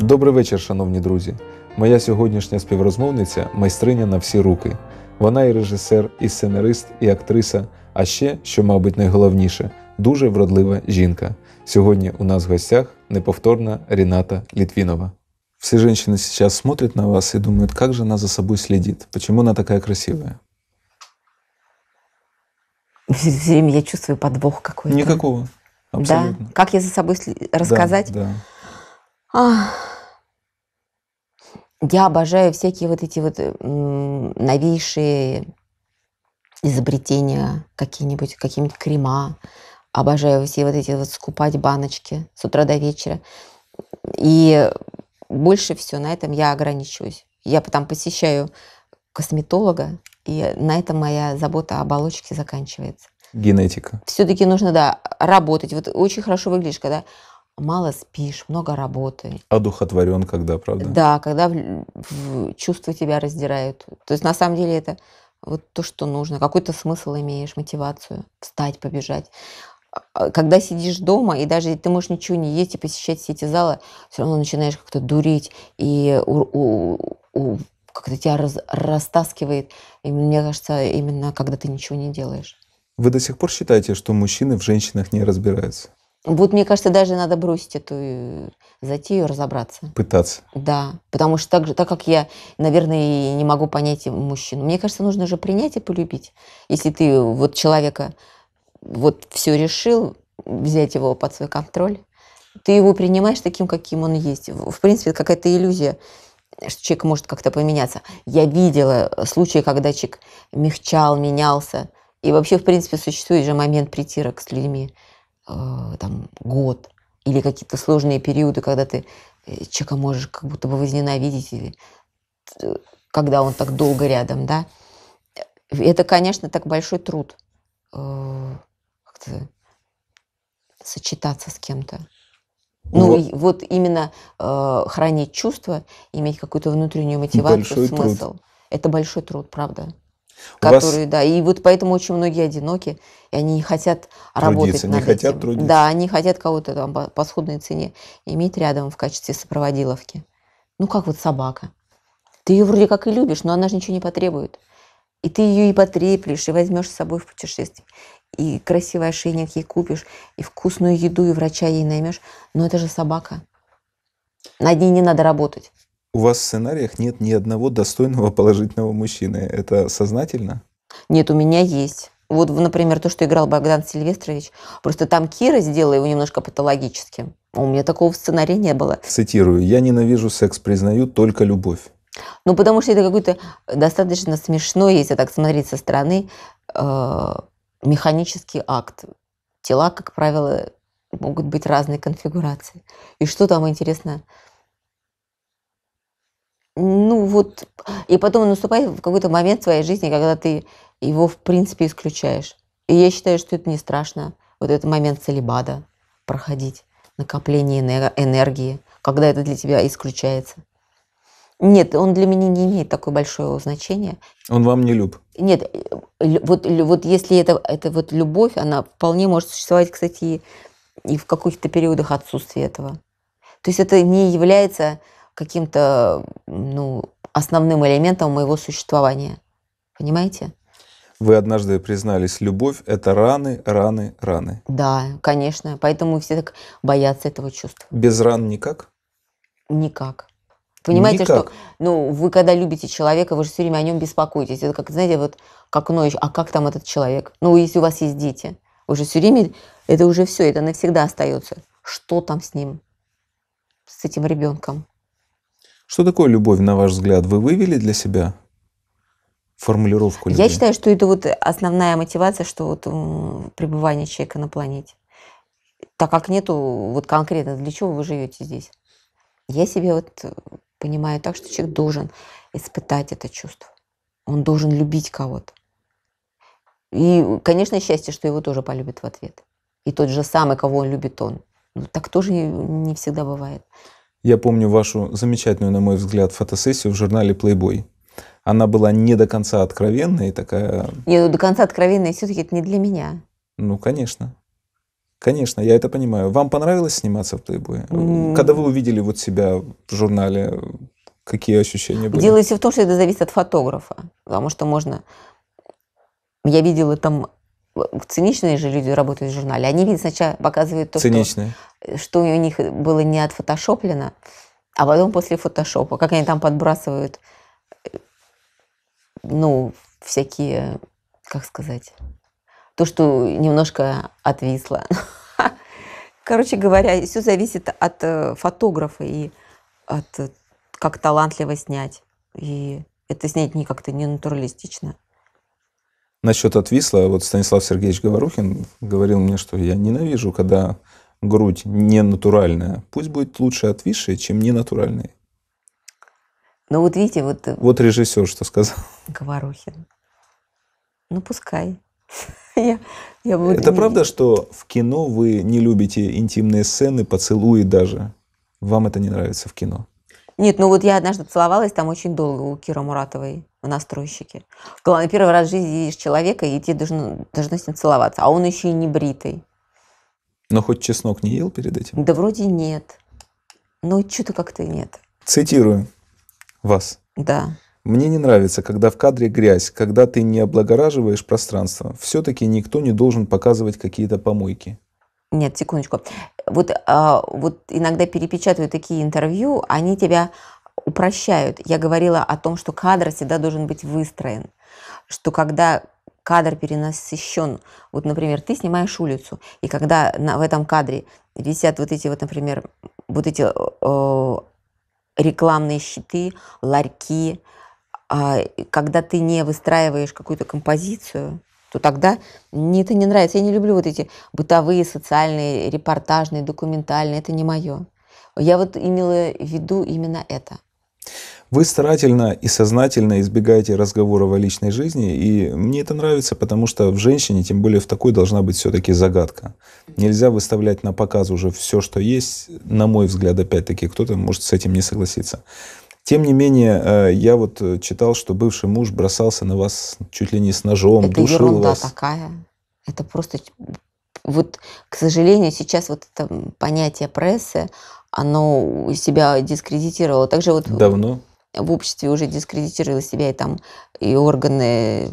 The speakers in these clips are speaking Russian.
Добрий вечір, шановні друзі. Моя сьогоднішня співрозмовниця майстриня на всі руки. Вона і режисер, і сценарист, і актриса, а ще, що, мабуть, найголовніше, дуже вродлива жінка. Сьогодні у нас в гостях неповторна Ріната Літвінова. Все женщины сейчас смотрят на вас и думают, как же она за собой следит, почему она такая красивая. Все время я чувствую подвох какой-то. Никакого. Абсолютно. Да? Как я за собой рассказать? Да, да. Я обожаю всякие вот эти вот новейшие изобретения, какие-нибудь, какие-нибудь крема. Обожаю все вот эти вот скупать баночки с утра до вечера. И больше все на этом я ограничиваюсь. Я потом посещаю косметолога, и на этом моя забота об оболочке заканчивается. Генетика. Все-таки нужно, да, работать. Вот очень хорошо выглядишь, когда мало спишь, много работы. Одухотворен, когда, правда? Да, когда в, в, чувства тебя раздирают. То есть на самом деле это вот то, что нужно. Какой-то смысл имеешь, мотивацию. Встать, побежать. А, а, когда сидишь дома, и даже ты можешь ничего не есть и посещать все эти залы, все равно начинаешь как-то дурить и у, у, у, как-то тебя раз, растаскивает. И мне кажется, именно когда ты ничего не делаешь. Вы до сих пор считаете, что мужчины в женщинах не разбираются? Вот мне кажется, даже надо бросить эту э, затею, разобраться. Пытаться. Да, потому что так, же, так как я, наверное, не могу понять мужчину, мне кажется, нужно же принять и полюбить. Если ты вот человека вот все решил, взять его под свой контроль. Ты его принимаешь таким, каким он есть. В принципе, какая-то иллюзия, что человек может как-то поменяться. Я видела э, случаи, когда человек мягчал, менялся. И вообще, в принципе, существует же момент притирок с людьми, э, там, год или какие-то сложные периоды, когда ты э, человека можешь как будто бы возненавидеть, или, э, когда он так долго рядом, да. Это, конечно, так большой труд. Э, Э, сочетаться с кем-то. Ну, вот, ну, вот именно э, хранить чувства, иметь какую-то внутреннюю мотивацию, смысл. Труд. Это большой труд, правда. У которые, вас... да, и вот поэтому очень многие одиноки, и они не хотят трудиться, работать над не этим. хотят трудиться. Да, они хотят кого-то там по, по сходной цене иметь рядом в качестве сопроводиловки. Ну, как вот собака. Ты ее вроде как и любишь, но она же ничего не потребует. И ты ее и потреплешь, и возьмешь с собой в путешествие и красивый ошейник ей купишь, и вкусную еду, и врача ей наймешь. Но это же собака. Над ней не надо работать. У вас в сценариях нет ни одного достойного положительного мужчины. Это сознательно? Нет, у меня есть. Вот, например, то, что играл Богдан Сильвестрович, просто там Кира сделала его немножко патологическим. У меня такого в сценарии не было. Цитирую. «Я ненавижу секс, признаю только любовь». Ну, потому что это какой-то достаточно смешной, если так смотреть со стороны, э, механический акт. Тела, как правило, могут быть разной конфигурации. И что там интересно? Ну вот, и потом наступает в какой-то момент в своей жизни, когда ты его в принципе исключаешь. И я считаю, что это не страшно, вот этот момент целебада проходить, накопление энергии, когда это для тебя исключается. Нет, он для меня не имеет такое большое значения. Он вам не люб? Нет, вот, вот если это, это вот любовь, она вполне может существовать, кстати, и, и в каких-то периодах отсутствия этого. То есть это не является каким-то ну, основным элементом моего существования. Понимаете? Вы однажды признались, любовь – это раны, раны, раны. Да, конечно. Поэтому все так боятся этого чувства. Без ран никак? Никак. Понимаете, Никак. что ну, вы когда любите человека, вы же все время о нем беспокоитесь. Это как, знаете, вот как ночь, а как там этот человек? Ну, если у вас есть дети, вы же все время, это уже все, это навсегда остается. Что там с ним, с этим ребенком? Что такое любовь, на ваш взгляд? Вы вывели для себя формулировку любви? Я считаю, что это вот основная мотивация, что вот пребывание человека на планете. Так как нету вот конкретно, для чего вы живете здесь? Я себе вот понимаю так, что человек должен испытать это чувство. Он должен любить кого-то. И, конечно, счастье, что его тоже полюбят в ответ. И тот же самый, кого он любит, он. Но ну, так тоже не всегда бывает. Я помню вашу замечательную, на мой взгляд, фотосессию в журнале Playboy. Она была не до конца откровенная и такая... Не, ну, до конца откровенная все-таки это не для меня. Ну, конечно. Конечно, я это понимаю. Вам понравилось сниматься в Playboy? Mm. Когда вы увидели вот себя в журнале, какие ощущения были? Дело все в том, что это зависит от фотографа. Потому что можно... Я видела там э, циничные же люди работают в журнале. Они видят сначала показывают то, Что, что у них было не отфотошоплено, а потом после фотошопа, как они там подбрасывают, э, ну, всякие, как сказать, то, что немножко отвисло. Короче говоря, все зависит от э, фотографа и от э, как талантливо снять. И это снять не как-то не натуралистично. Насчет отвисла, вот Станислав Сергеевич Говорухин говорил мне, что я ненавижу, когда грудь не натуральная. Пусть будет лучше отвисшая, чем не натуральная. Ну вот видите, вот... Э, вот режиссер что сказал. Говорухин. Ну пускай. Я, я буду... Это правда, что в кино вы не любите интимные сцены, поцелуи даже? Вам это не нравится в кино? Нет, ну вот я однажды целовалась там очень долго у Кира Муратовой в настройщике. Главное, первый раз в жизни видишь человека, и тебе должно, должно с ним целоваться. А он еще и не бритый. Но хоть чеснок не ел перед этим? Да вроде нет. Ну, что-то как-то нет. Цитирую вас. Да. Мне не нравится, когда в кадре грязь, когда ты не облагораживаешь пространство. Все-таки никто не должен показывать какие-то помойки. Нет, секундочку. Вот, а, вот иногда перепечатывают такие интервью, они тебя упрощают. Я говорила о том, что кадр всегда должен быть выстроен. Что когда кадр перенасыщен, вот, например, ты снимаешь улицу, и когда на, в этом кадре висят вот эти вот, например, вот эти э, рекламные щиты, ларьки, а когда ты не выстраиваешь какую-то композицию, то тогда мне это не нравится. Я не люблю вот эти бытовые, социальные, репортажные, документальные. Это не мое. Я вот имела в виду именно это. Вы старательно и сознательно избегаете разговоров о личной жизни, и мне это нравится, потому что в женщине, тем более в такой, должна быть все-таки загадка. Нельзя выставлять на показ уже все, что есть, на мой взгляд, опять-таки, кто-то может с этим не согласиться. Тем не менее, э, я вот э, читал, что бывший муж бросался на вас чуть ли не с ножом, это душил ерунда вас. такая. Это просто... Вот, к сожалению, сейчас вот это понятие прессы, оно себя дискредитировало. Также вот Давно? В обществе уже дискредитировало себя и там и органы,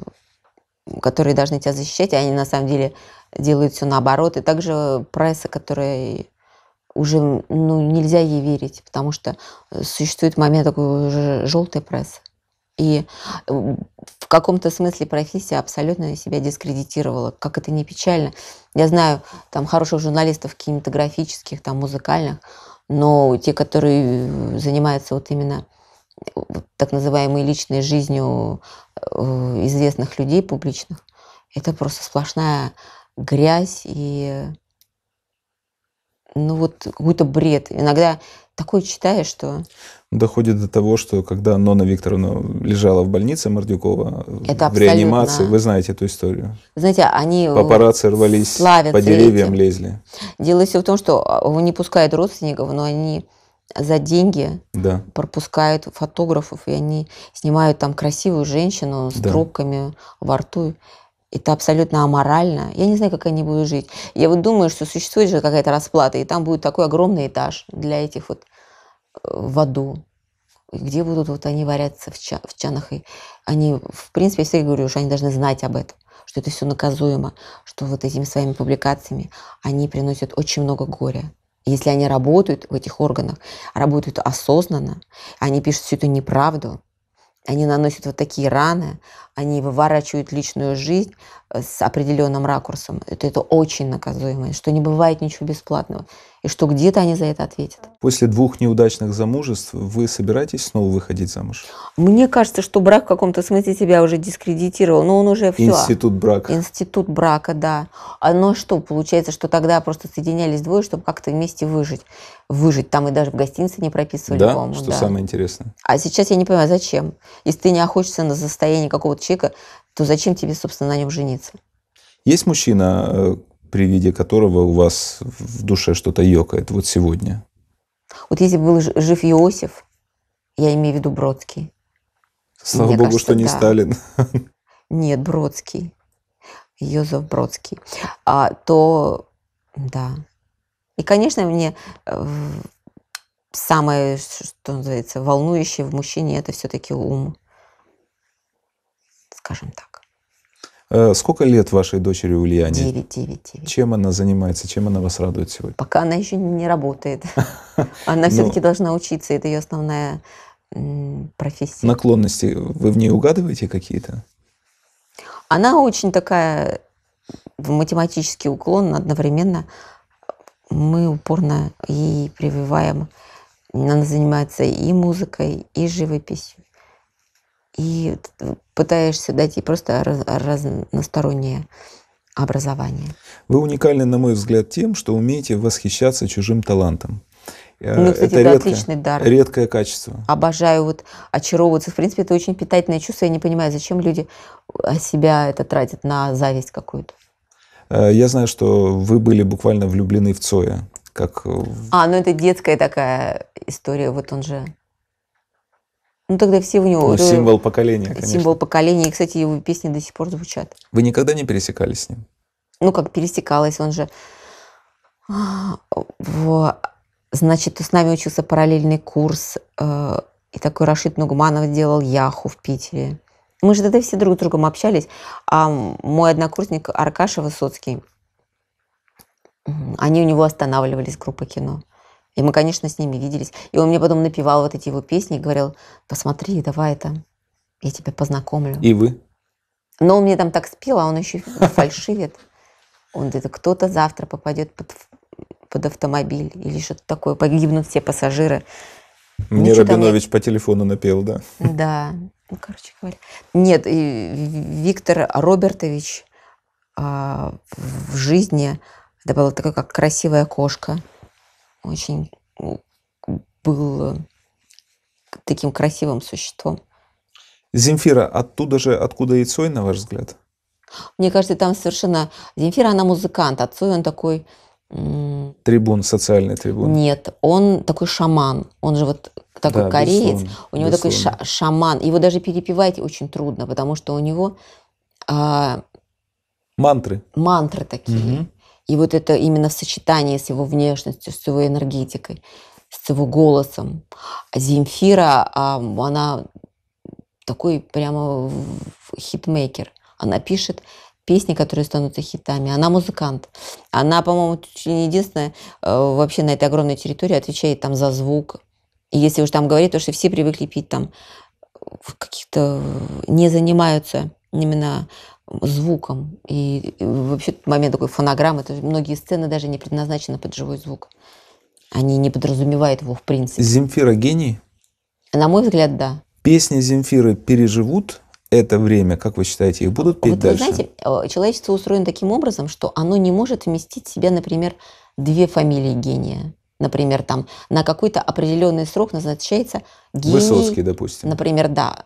которые должны тебя защищать, они на самом деле делают все наоборот. И также пресса, которая уже ну, нельзя ей верить, потому что э, существует момент такой уже желтый пресс. И в каком-то смысле профессия абсолютно себя дискредитировала. Как это не печально. Я знаю там хороших журналистов кинематографических, там музыкальных, но те, которые э, занимаются вот именно э, так называемой личной жизнью известных людей публичных, это просто сплошная грязь и ну вот какой-то бред. Иногда такое читаешь, что... Доходит до того, что когда Нона Викторовна лежала в больнице Мордюкова Это в реанимации, вы знаете эту историю. Знаете, они... Э, Папарацци рвались, по деревьям этим. лезли. Дело все в том, что а, не пускают родственников, но они за деньги да. пропускают фотографов, и они снимают там красивую женщину с да. трубками во рту. Это абсолютно аморально. Я не знаю, как они будут жить. Я вот думаю, что существует же какая-то расплата, и там будет такой огромный этаж для этих вот э, в аду, где будут вот они варятся в, ча в чанах. И они, в принципе, я всегда говорю, что они должны знать об этом, что это все наказуемо, что вот этими своими публикациями они приносят очень много горя. Если они работают в этих органах, работают осознанно, они пишут всю эту неправду, они наносят вот такие раны, они выворачивают личную жизнь э, с определенным ракурсом. Это, это очень наказуемое, что не бывает ничего бесплатного и что где-то они за это ответят. После двух неудачных замужеств вы собираетесь снова выходить замуж? Мне кажется, что брак в каком-то смысле тебя уже дискредитировал, но он уже все. Институт брака. Институт брака, да. А Но ну а что, получается, что тогда просто соединялись двое, чтобы как-то вместе выжить. Выжить там и даже в гостинице не прописывали, да? по-моему. Что да. самое интересное. А сейчас я не понимаю, зачем? Если ты не охотишься на состояние какого-то человека, то зачем тебе, собственно, на нем жениться? Есть мужчина, э, при виде которого у вас в душе что-то ёкает вот сегодня? Вот если бы был жив Иосиф, я имею в виду Бродский. Слава Мне богу, кажется, что не да. Сталин. Нет, Бродский. Йозеф Бродский. А, то, да. И, конечно, мне э, самое, что называется, волнующее в мужчине, это все-таки ум. Скажем так. Э, сколько лет вашей дочери Ульяне? Девять, девять, девять. Чем она занимается? Чем она вас радует сегодня? Пока она еще не работает. Она ну. все-таки должна учиться, это ее основная профессия. Наклонности вы в ней угадываете какие-то? Она очень такая в математический уклон одновременно. Мы упорно ей прививаем. Она занимается и музыкой, и живописью и пытаешься дать ей просто раз, разностороннее образование. Вы уникальны, на мой взгляд, тем, что умеете восхищаться чужим талантом. Э, ну, кстати, это, это да, отличный дар. Редкое качество. Обожаю вот очаровываться. В принципе, это очень питательное чувство. Я не понимаю, зачем люди о э, себя это тратят на зависть какую-то. Э, я знаю, что вы были буквально влюблены в Цоя. Как... А, ну это детская такая история. Вот он же ну, тогда все у него... Ну, символ поколения, конечно. Символ поколения. И, кстати, его песни до сих пор звучат. Вы никогда не пересекались с ним? Ну, как пересекалась, он же... Значит, с нами учился параллельный курс, э, и такой Рашид Нугманов делал Яху в Питере. Мы же тогда все друг с другом общались. А мой однокурсник Аркаша Высоцкий, они у него останавливались, группа кино. И мы, конечно, с ними виделись. И он мне потом напевал вот эти его песни и говорил, посмотри, давай это, я тебя познакомлю. И вы? Но он мне там так спел, а он еще фальшивит. Он это кто-то завтра попадет под, под автомобиль или что-то такое, погибнут все пассажиры. Мне Ничего Рабинович я... по телефону напел, да. Да, ну, короче говоря. Нет, и Виктор Робертович а, в жизни, это была такая как красивая кошка очень был таким красивым существом. Земфира оттуда же, откуда и Цой, на ваш взгляд? Мне кажется, там совершенно... Земфира, она музыкант, а Цой, он такой... Трибун, социальный трибун. Нет, он такой шаман. Он же вот такой да, кореец. Безусловно, у него такой ша- шаман. Его даже перепевать очень трудно, потому что у него... А... Мантры. Мантры такие. Угу. И вот это именно в сочетании с его внешностью, с его энергетикой, с его голосом. А Земфира, она такой прямо хитмейкер. Она пишет песни, которые станут хитами. Она музыкант. Она, по-моему, чуть ли не единственная э, вообще на этой огромной территории отвечает там за звук. И если уж там говорить, то что все привыкли пить там каких-то не занимаются именно звуком. И вообще момент такой фонограммы, то есть многие сцены даже не предназначены под живой звук. Они не подразумевают его в принципе. Земфира гений? На мой взгляд, да. Песни Земфиры переживут это время, как вы считаете, их будут петь вот, дальше? Вы знаете, э, человечество устроено таким образом, что оно не может вместить в себя, например, две фамилии гения. Например, там на какой-то определенный срок назначается гений. Высоцкий, допустим. Например, да.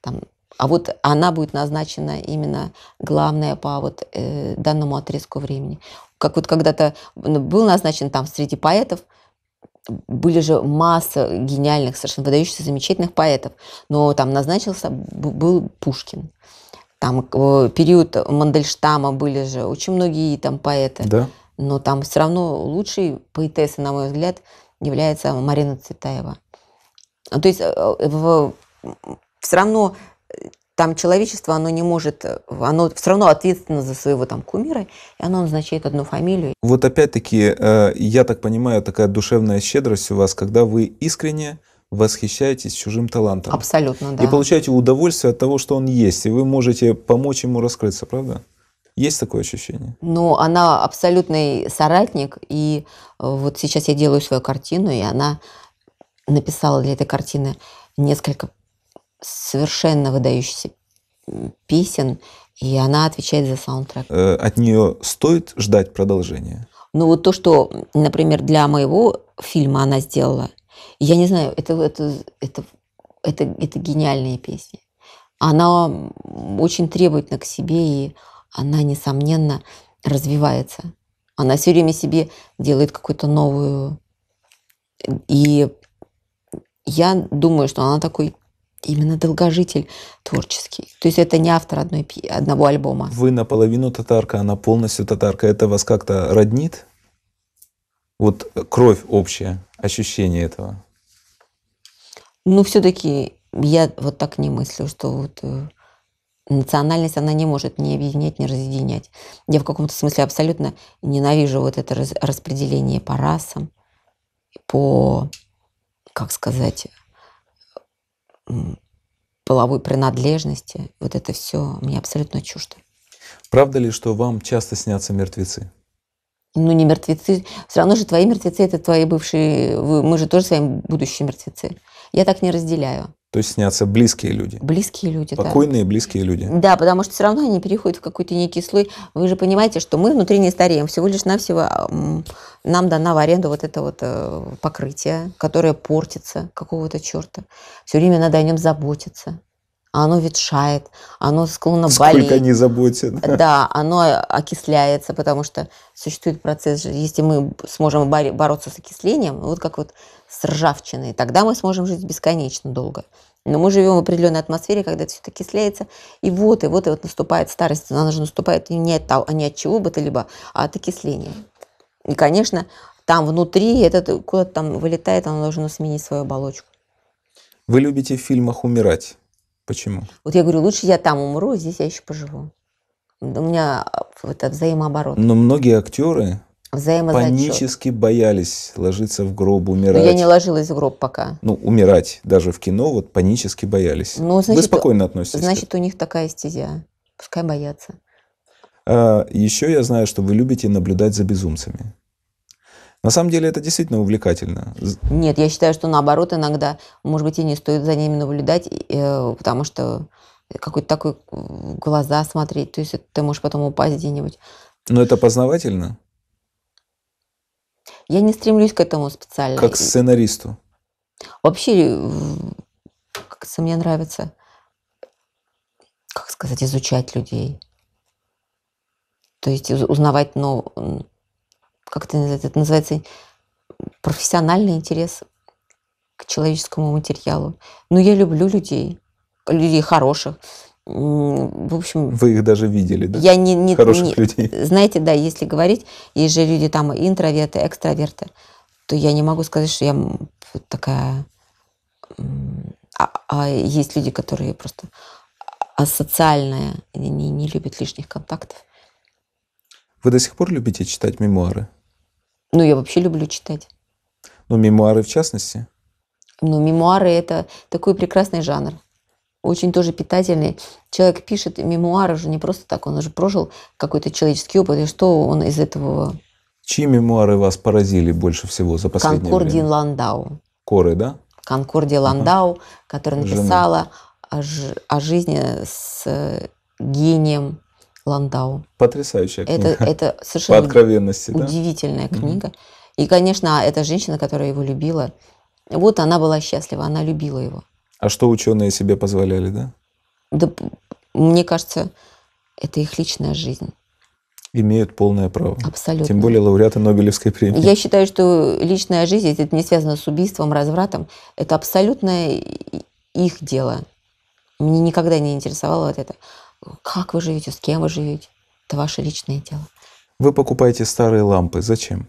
Там а вот она будет назначена именно главная по вот э, данному отрезку времени. Как вот когда-то ну, был назначен там среди поэтов, были же масса гениальных, совершенно выдающихся, замечательных поэтов, но там назначился был Пушкин. Там э, период Мандельштама были же очень многие там поэты. Да. Но там все равно лучшей поэтессой, на мой взгляд, является Марина Цветаева. Ну, то есть э, в, все равно там человечество, оно не может, оно все равно ответственно за своего там кумира, и оно назначает одну фамилию. Вот опять-таки, э, я так понимаю, такая душевная щедрость у вас, когда вы искренне восхищаетесь чужим талантом. Абсолютно, да. И получаете удовольствие от того, что он есть, и вы можете помочь ему раскрыться, правда? Есть такое ощущение? Ну, она абсолютный соратник, и э, вот сейчас я делаю свою картину, и она написала для этой картины несколько совершенно выдающихся песен, и она отвечает за саундтрек. Э, от нее стоит ждать продолжения? Ну вот то, что, например, для моего фильма она сделала, я не знаю, это, это, это, это, это гениальные песни. Она очень требовательна к себе, и она, несомненно, развивается. Она все время себе делает какую-то новую... И я думаю, что она такой именно долгожитель творческий. То есть это не автор одной, одного альбома. Вы наполовину татарка, она полностью татарка. Это вас как-то роднит? Вот кровь общая, ощущение этого. Ну, все-таки я вот так не мыслю, что вот э, национальность, она не может не объединять, не разъединять. Я в каком-то смысле абсолютно ненавижу вот это распределение по расам, по, как сказать, половой принадлежности. Вот это все мне абсолютно чуждо. Правда ли, что вам часто снятся мертвецы? Ну, не мертвецы. Все равно же твои мертвецы – это твои бывшие... Мы же тоже с вами будущие мертвецы. Я так не разделяю. То есть снятся близкие люди. Близкие люди, Покойные да. близкие люди. Да, потому что все равно они переходят в какой-то некий слой. Вы же понимаете, что мы внутри не стареем. Всего лишь навсего нам дана в аренду вот это вот э, покрытие, которое портится какого-то черта. Все время надо о нем заботиться оно ветшает, оно склонно Сколько болеть. Сколько не заботит. Да, оно окисляется, потому что существует процесс, если мы сможем бороться с окислением, вот как вот с ржавчиной, тогда мы сможем жить бесконечно долго. Но мы живем в определенной атмосфере, когда это все окисляется, и вот, и вот, и вот наступает старость. Она же наступает не от, того, не от чего бы то либо, а от окисления. И, конечно, там внутри, этот куда-то там вылетает, оно должно сменить свою оболочку. Вы любите в фильмах умирать? Почему? Вот я говорю, лучше я там умру, а здесь я еще поживу. У меня а, это взаимооборот. Но многие актеры панически боялись ложиться в гроб, ну, умирать. Но я не ложилась в гроб пока. Ну, умирать даже в кино вот панически боялись. Ну, значит, Вы спокойно относитесь? Значит, у них такая стезя. Пускай боятся. А, еще я знаю, что вы любите наблюдать за безумцами. На самом деле это действительно увлекательно. Нет, я считаю, что наоборот, иногда, может быть, и не стоит за ними наблюдать, э, потому что какой-то такой э, глаза смотреть, то есть ты можешь потом упасть где-нибудь. Но это познавательно? Я не стремлюсь к этому специально. Как сценаристу? Вообще, э, как-то мне нравится, как сказать, изучать людей. То есть узнавать нов... Ну, как это называется, это называется профессиональный интерес к человеческому материалу. Но ну, я люблю людей, людей хороших. В общем... Вы их даже видели, да? Я не... не хороших не, людей. Знаете, да, если говорить, есть же люди там интроверты, экстраверты, то я не могу сказать, что я такая... А, а есть люди, которые просто асоциальные, не, не любят лишних контактов. Вы до сих пор любите читать мемуары? Ну, я вообще люблю читать. Ну, мемуары в частности? Ну, мемуары – это такой прекрасный жанр. Очень тоже питательный. Человек пишет мемуары уже не просто так, он уже прожил какой-то человеческий опыт, и что он из этого... Чьи мемуары вас поразили больше всего за последнее Конкорди время? Ландау. Коры, да? Конкорди Ландау, uh которая написала о, ж... о жизни с гением Ландау. Потрясающая книга. Это, это совершенно По откровенности, удивительная да? книга. Mm-hmm. И, конечно, эта женщина, которая его любила, вот она была счастлива, она любила его. А что ученые себе позволяли, да? Да, мне кажется, это их личная жизнь. Имеют полное право. Абсолютно. Тем более лауреаты Нобелевской премии. Я считаю, что личная жизнь, это не связано с убийством, развратом, это абсолютно их дело. Мне никогда не интересовало вот это. Как вы живете, с кем вы живете, это ваше личное дело. Вы покупаете старые лампы. Зачем?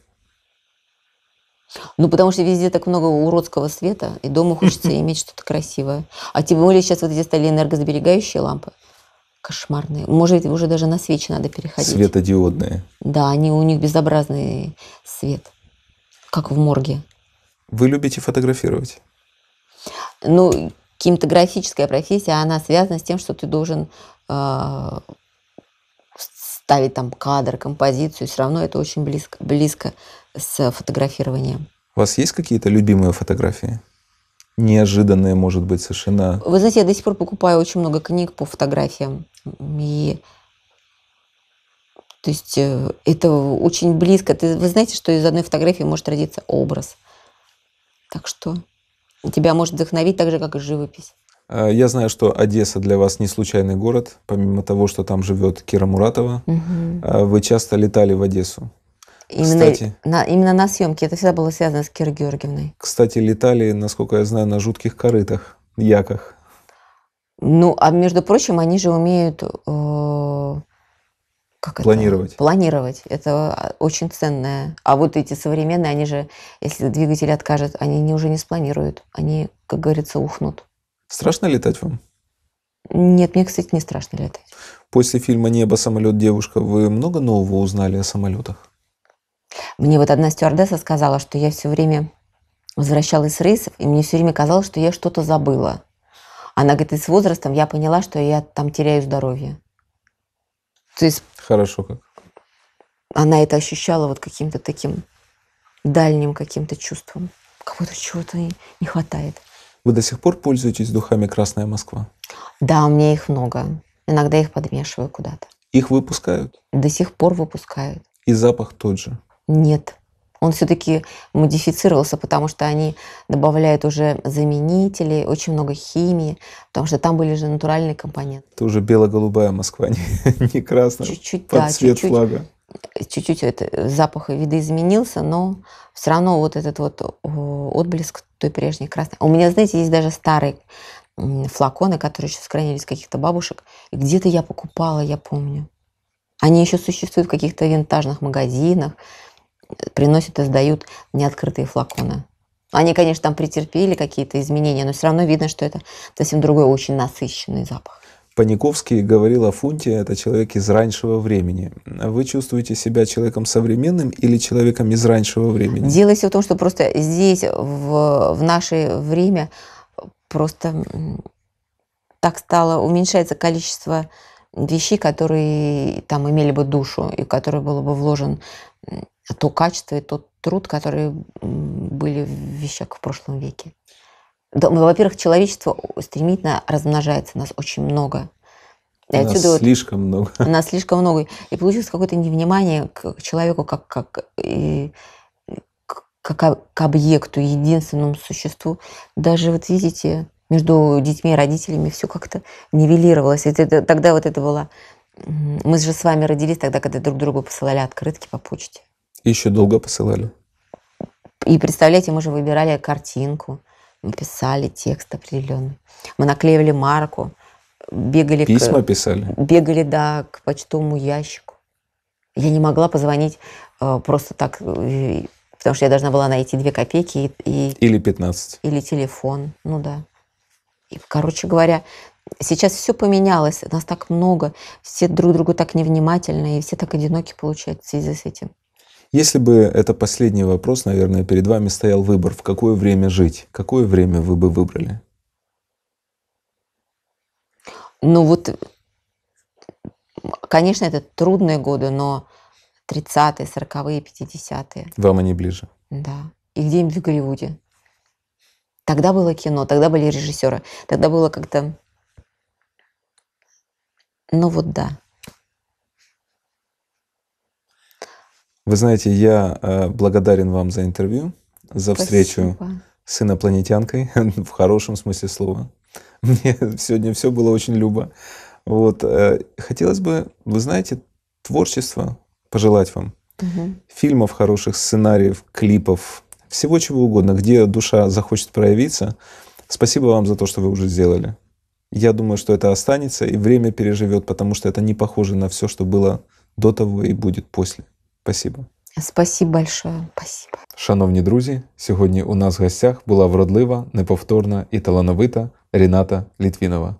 Ну, потому что везде так много уродского света, и дома хочется иметь что-то красивое. А тем более сейчас вот эти стали энергосберегающие лампы. Кошмарные. Может, уже даже на свечи надо переходить. Светодиодные. Да, они у них безобразный свет. Как в морге. Вы любите фотографировать? Ну, кинематографическая профессия, она связана с тем, что ты должен а, ставить там кадр, композицию, все равно это очень близко, близко с фотографированием. У вас есть какие-то любимые фотографии? Неожиданные, может быть, совершенно. Вы знаете, я до сих пор покупаю очень много книг по фотографиям. И то есть э, это очень близко. Ты, вы знаете, что из одной фотографии может родиться образ. Так что тебя может вдохновить так же, как и живопись. Э, я знаю, что Одесса для вас не случайный город, помимо того, что там живет Кира Муратова. Угу. Вы часто летали в Одессу. Именно, Кстати, на, именно на съемке это всегда было связано с Кирой Георгиевной. Кстати, летали, насколько я знаю, на жутких корытах, яках. Ну, а между прочим, они же умеют э, как планировать. Это? Планировать. Это очень ценное. А вот эти современные, они же, если двигатель откажет, они не, уже не спланируют. Они, как говорится, ухнут. Страшно летать вам? Нет, мне, кстати, не страшно летать. После фильма «Небо, самолет, девушка» вы много нового узнали о самолетах? Мне вот одна стюардесса сказала, что я все время возвращалась с рейсов, и мне все время казалось, что я что-то забыла. Она говорит, и с возрастом я поняла, что я там теряю здоровье. То есть... Хорошо как. Она это ощущала вот каким-то таким дальним каким-то чувством. Кого-то чего-то не хватает. Вы до сих пор пользуетесь духами «Красная Москва»? Да, у меня их много. Иногда их подмешиваю куда-то. Их выпускают? До сих пор выпускают. И запах тот же? Нет. Он все-таки модифицировался, потому что они добавляют уже заменители, очень много химии, потому что там были же натуральные компоненты. Это уже бело-голубая Москва, не, не красная. Чуть-чуть, под да, цвет чуть-чуть. флага чуть-чуть это, запах и видоизменился, но все равно вот этот вот э, отблеск той прежней красной. У меня, знаете, есть даже старые флаконы, которые еще сохранились каких-то бабушек. И где-то я покупала, я помню. Они еще существуют в каких-то винтажных магазинах, приносят и сдают неоткрытые флаконы. Они, конечно, там претерпели какие-то изменения, но все равно видно, что это совсем другой, очень насыщенный запах. Паниковский говорил о фунте, это человек из раннего времени. Вы чувствуете себя человеком современным или человеком из раннего времени? Дело все в том, что просто здесь, в, в наше время, просто так стало, уменьшается количество вещей, которые там имели бы душу, и в которые было бы вложен то качество и тот труд, которые были в вещах в прошлом веке. Ну, во-первых, человечество стремительно размножается, нас очень много. И нас отсюда слишком вот, много. Нас слишком много. И получилось какое-то невнимание к человеку как, как, и, э, как к объекту, единственному существу. Даже вот видите, между детьми и родителями все как-то нивелировалось. И это, тогда вот это было... Мы же с вами родились тогда, когда друг другу посылали открытки по почте. Еще долго посылали. И представляете, мы же выбирали картинку Писали текст определенный. Мы наклеивали марку, бегали... Письма к, писали? Бегали, да, к почтовому ящику. Я не могла позвонить э, просто так, э, потому что я должна была найти две копейки и, и... Или 15. Или телефон, ну да. И, короче говоря, сейчас все поменялось, нас так много, все друг другу так невнимательны, и все так одиноки получаются в связи с этим. Если бы это последний вопрос, наверное, перед вами стоял выбор, в какое время жить, какое время вы бы выбрали? Ну вот, конечно, это трудные годы, но 30-е, 40-е, 50-е. Вам они ближе? Да. И где-нибудь в Голливуде. Тогда было кино, тогда были режиссеры, тогда было как-то... Ну вот да. Вы знаете, я э, благодарен вам за интервью, за встречу с инопланетянкой, в хорошем смысле слова. Мне сегодня все было очень любо. Вот. Э, хотелось бы, вы знаете, творчество пожелать вам. Угу. Фильмов хороших, сценариев, клипов, всего чего угодно, где душа захочет проявиться. Спасибо вам за то, что вы уже сделали. Я думаю, что это останется и время переживет, потому что это не похоже на все, что было до того и будет после. Спасибо. Спасибо большое. Спасибо. Шановні друзі, сьогодні у нас в гостях була вродлива, неповторна і талановита Ріната Літвінова.